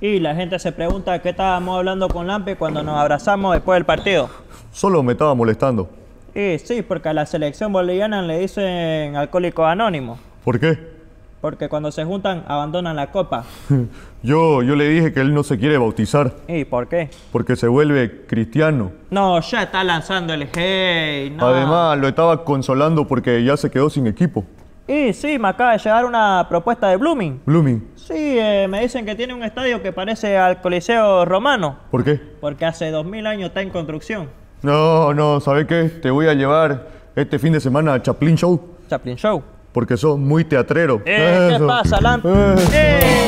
Y la gente se pregunta qué estábamos hablando con Lampi cuando nos abrazamos después del partido. Solo me estaba molestando. sí, porque a la selección boliviana le dicen alcohólico anónimo. ¿Por qué? Porque cuando se juntan abandonan la copa. yo, yo le dije que él no se quiere bautizar. ¿Y por qué? Porque se vuelve cristiano. No, ya está lanzando el hey. No. Además, lo estaba consolando porque ya se quedó sin equipo. Y sí, me acaba de llegar una propuesta de Blooming. ¿Blooming? Sí, eh, me dicen que tiene un estadio que parece al Coliseo Romano. ¿Por qué? Porque hace 2000 años está en construcción. No, no, ¿sabes qué? Te voy a llevar este fin de semana a Chaplin Show. ¿Chaplin Show? Porque sos muy teatrero. Eh, ¿Qué pasa, Lamp? Eh.